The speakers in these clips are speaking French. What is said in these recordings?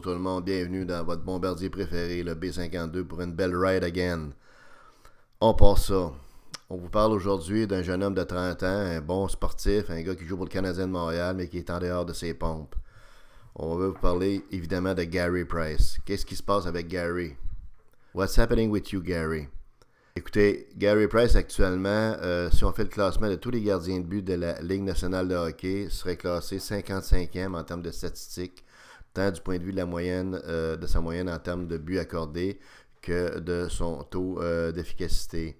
tout le monde, bienvenue dans votre bombardier préféré, le B-52, pour une belle ride again. On passe ça. On vous parle aujourd'hui d'un jeune homme de 30 ans, un bon sportif, un gars qui joue pour le Canadien de Montréal, mais qui est en dehors de ses pompes. On va vous parler évidemment de Gary Price. Qu'est-ce qui se passe avec Gary? What's happening with you, Gary? Écoutez, Gary Price actuellement, euh, si on fait le classement de tous les gardiens de but de la Ligue nationale de hockey, serait classé 55e en termes de statistiques tant du point de vue euh, de, sa moyenne en termes de buts accordés que de son taux euh, d'efficacité.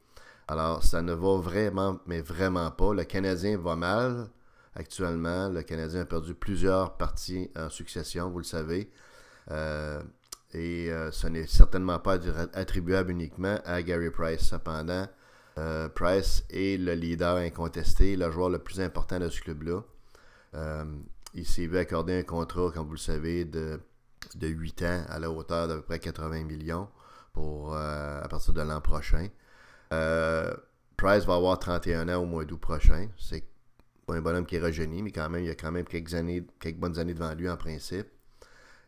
Alors, ça ne va vraiment, mais vraiment pas. Le Canadien va mal actuellement. Le Canadien a perdu plusieurs parties en succession, vous le savez. Euh, et ce n'est certainement pas attribuable uniquement à Gary Price. Cependant, Price est le leader incontesté, le joueur le plus important de ce club-là il s'est vu accorder un contrat, comme vous le savez, de, 8 ans à la hauteur d'à peu près 80 millions pour, euh, à partir de l'an prochain. Euh, Price va avoir 31 ans au mois d'août prochain. C'est un bonhomme qui est rejeuni, mais quand même, il a quand même quelques, années, quelques bonnes années devant lui en principe.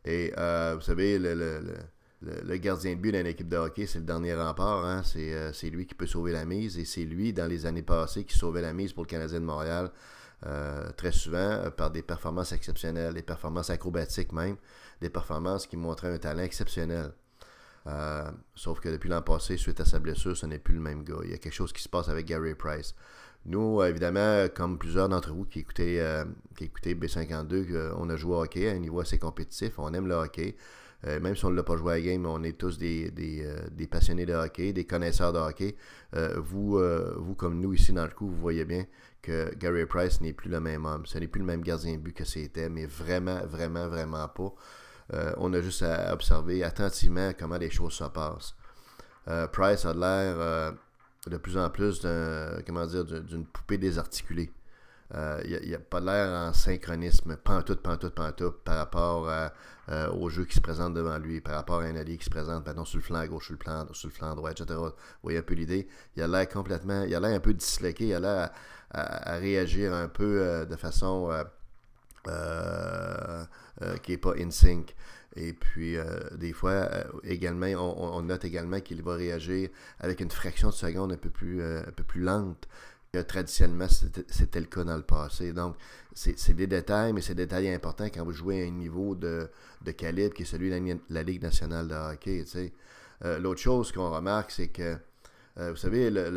Et euh, vous savez, le, gardien de but d'une équipe de hockey, c'est le dernier rempart. Hein. C'est, lui qui peut sauver la mise. Et c'est lui, dans les années passées, qui sauvait la mise pour le Canadien de Montréal euh, très souvent euh, par des performances exceptionnelles, des performances acrobatiques même, des performances qui montraient un talent exceptionnel. Euh, sauf que depuis l'an passé, suite à sa blessure, ce n'est plus le même gars. Il y a quelque chose qui se passe avec Gary Price. Nous, évidemment, comme plusieurs d'entre vous qui écoutez, qui écoutez B52, on a joué au hockey à un niveau assez compétitif. On aime le hockey. Euh, même si on ne l'a pas joué à game, on est tous euh, des, passionnés de hockey, des connaisseurs de hockey. Euh, vous, vous, comme nous ici dans le coup, vous voyez bien que Gary Price n'est plus le même homme. Ce n'est plus le même gardien de but que c'était, mais vraiment, vraiment, vraiment pas. on a juste à observer attentivement comment les choses se passent. Price a l'air de plus en plus d'une poupée désarticulée. Il euh, n'y a, pas l'air en synchronisme, pantoute, pantoute, pantoute, par rapport euh, euh, au jeu qui se présente devant lui, par rapport à un allié qui se présente, maintenant sur le flanc gauche, sur le flanc, sur le flanc droit, etc. Vous voyez un peu l'idée. Il a l'air complètement, il a l'air un peu disloqué, il a l'air à, réagir un peu de façon qui n'est pas in sync. Et puis, des fois, également, on, note également qu'il va réagir avec une fraction de seconde un peu plus, un peu plus lente traditionnellement c'était le cas dans le passé. Donc, c'est des détails, mais c'est des détails importants quand vous jouez à un niveau de, calibre qui est celui de la, Ligue nationale de hockey. Euh, l'autre chose qu'on remarque, c'est que euh, vous savez, le,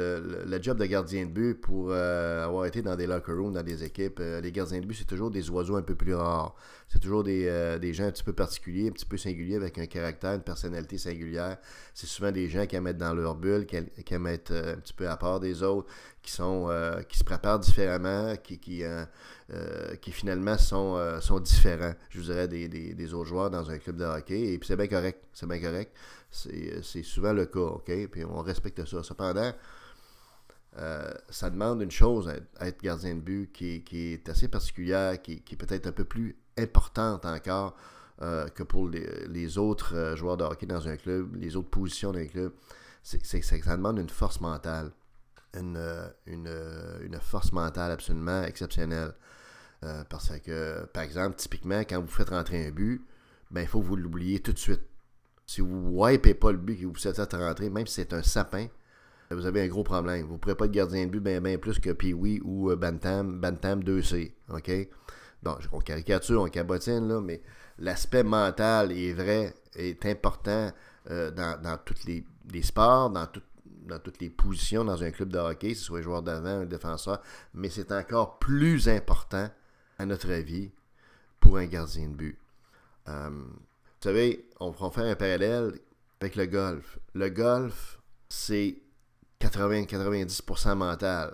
le, job de gardien de but pour euh, avoir été dans des locker rooms, dans des équipes, euh, les gardiens de but, c'est toujours des oiseaux un peu plus rares. C'est toujours des, des, gens un petit peu particuliers, un petit peu singuliers, avec un caractère, une personnalité singulière. C'est souvent des gens qui aiment être dans leur bulle, qui, qui mettent un petit peu à part des autres, qui sont qui se préparent différemment, qui, qui, finalement sont, sont différents, je vous dirais, des, des, autres joueurs dans un club de hockey. Et puis c'est bien correct, c'est bien correct. Euh, c'est souvent le cas, OK? Puis on respecte ça. Cependant, euh, ça demande une chose être gardien de but qui, est assez particulière, qui, est peut-être un peu plus importante encore euh, que pour les, autres joueurs de hockey dans un club, les autres positions d'un club. C'est que ça demande une force mentale, une, force mentale absolument exceptionnelle. parce que, par exemple, typiquement, quand vous faites rentrer un but, ben, il faut que vous l'oubliez tout de suite si vous ne wipez pas le but que vous êtes à rentrer, même si c'est un sapin, vous avez un gros problème. Vous ne pourrez pas être gardien de but bien ben plus que Pee-Wee ou euh, Bantam, Bantam 2C. OK? Bon, on caricature, on cabotine, là, mais l'aspect mental est vrai, est important euh, dans, tous les, sports, dans, toutes les positions dans un club de hockey, que ce soit joueur d'avant ou défenseur, mais c'est encore plus important, à notre avis, pour un gardien de but. Euh, vous savez, on prend faire un parallèle avec le golf. Le golf, c'est 80-90% mental.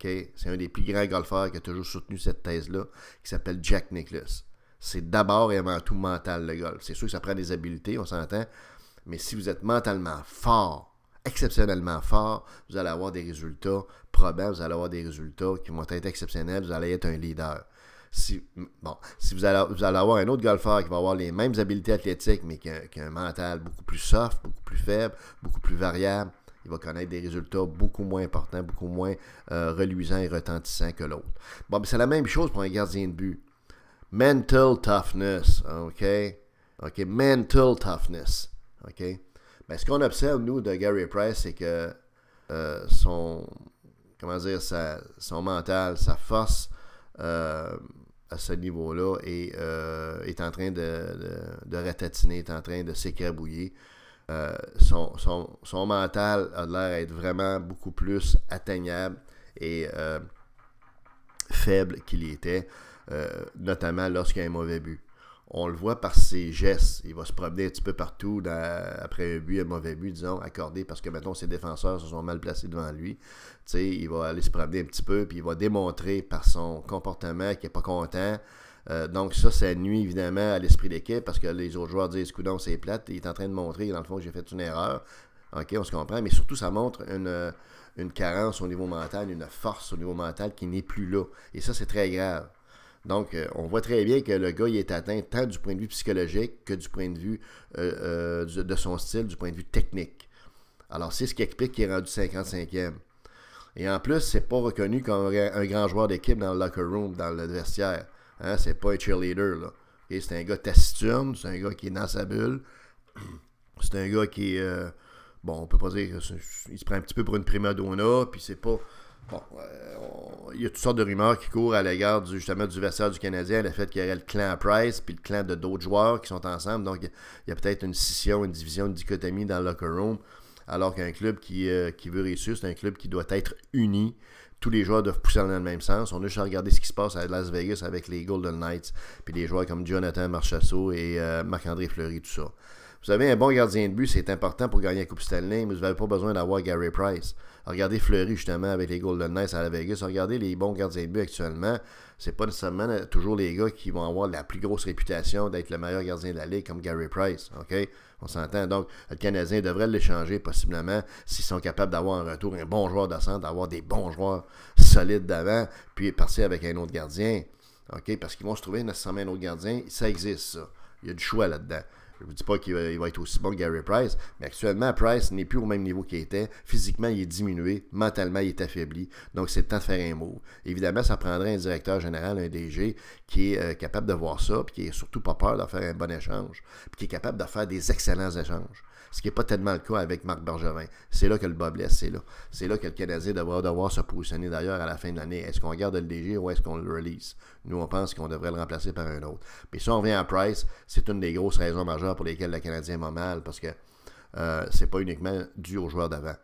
C'est un des plus grands golfeurs qui a toujours soutenu cette thèse-là, qui s'appelle Jack Nicklaus. C'est d'abord et avant tout mental le golf. C'est sûr que ça prend des habiletés, on s'entend, mais si vous êtes mentalement fort, exceptionnellement fort, vous allez avoir des résultats probants, vous allez avoir des résultats qui vont être exceptionnels, vous allez être un leader. Si, bon, si vous allez, vous allez avoir un autre golfeur qui va avoir les mêmes habiletés athlétiques, mais qui a, un mental beaucoup plus soft, beaucoup plus faible, beaucoup plus variable, il va connaître des résultats beaucoup moins importants, beaucoup moins euh, reluisants et retentissants que l'autre. Bon, ben, c'est la même chose pour un gardien de but. Mental toughness, OK? OK, mental toughness, OK? Ben, ce qu'on observe, nous, de Gary Price, c'est que euh, son, comment dire, son mental, sa force, euh, à ce niveau-là et euh, est en train de, ratatiner, est en train de s'écrabouiller. Euh, son, mental a l'air d'être vraiment beaucoup plus atteignable et euh, faible qu'il y était, notamment lorsqu'il y a un mauvais but on le voit par ses gestes. Il va se promener un petit peu partout après un but, un mauvais but, disons, accordé, parce que maintenant ses défenseurs se sont mal placés devant lui. il va aller se promener un petit peu, puis il va démontrer par son comportement qu'il n'est pas content. Euh, donc ça, ça nuit évidemment à l'esprit d'équipe parce que les autres joueurs disent Coudon, c'est plate, il est en train de montrer dans le fond j'ai fait une erreur. OK, on se comprend, mais surtout ça montre une, euh, une carence au niveau mental, une force au niveau mental qui n'est plus là. Et ça, c'est très grave. Donc, euh, on voit très bien que le gars, il est atteint tant du point de vue psychologique que du point de vue euh, euh, de son style, du point de vue technique. Alors, c'est ce qui explique qu'il est rendu 55e. Et en plus, c'est pas reconnu comme un grand joueur d'équipe dans le locker room, dans l'adversaire. Hein, c'est pas un cheerleader, là. c'est un gars taciturne, c'est un gars qui est dans sa bulle. C'est un gars qui, bon, on peut pas dire qu'il se prend un petit peu pour une prima donna, puis c'est pas Bon, il euh, y a toutes sortes de rumeurs qui courent à l'égard du, justement du vestiaire du Canadien, le fait qu'il y aurait le clan Price puis le clan de d'autres joueurs qui sont ensemble. Donc, il y a peut-être une scission, une division, une dichotomie dans le locker room. Alors qu'un club qui, euh, veut réussir, c'est un club qui doit être uni. Tous les joueurs doivent pousser dans le même sens. On a juste à regarder ce qui se passe à Las Vegas avec les Golden Knights, puis des joueurs comme Jonathan Marchasso et euh, Marc-André Fleury, tout ça. Vous avez un bon gardien de but, c'est important pour gagner la Coupe Stanley, mais vous n'avez pas besoin d'avoir Gary Price. Regardez Fleury justement avec les Golden Knights à la Vegas. Regardez les bons gardiens de but actuellement. C'est pas nécessairement toujours les gars qui vont avoir la plus grosse réputation d'être le meilleur gardien de la ligue comme Gary Price. Ok, on s'entend. Donc le Canadien devrait l'échanger possiblement s'ils sont capables d'avoir en retour un bon joueur de centre, d'avoir des bons joueurs solides d'avant, puis partir avec un autre gardien. Ok, parce qu'ils vont se trouver nécessairement un autre gardien. Ça existe ça. Il y a du choix là-dedans. Je vous dis pas qu'il va, être aussi bon que Gary Price, mais actuellement, Price n'est plus au même niveau qu'il était. Physiquement, il est diminué. Mentalement, il est affaibli. Donc, c'est le temps de faire un move. Évidemment, ça prendrait un directeur général, un DG, qui est euh, capable de voir ça, puis qui est surtout pas peur de faire un bon échange, puis qui est capable de faire des excellents échanges ce qui n'est pas tellement le cas avec Marc Bergevin. C'est là que le bas blesse, c'est là. C'est là que le Canadien devra devoir se positionner d'ailleurs à la fin de l'année. Est-ce qu'on garde le DG ou est-ce qu'on le release? Nous, on pense qu'on devrait le remplacer par un autre. Mais si on revient à Price, c'est une des grosses raisons majeures pour lesquelles le Canadien va mal, parce que ce euh, c'est pas uniquement dû aux joueurs d'avant.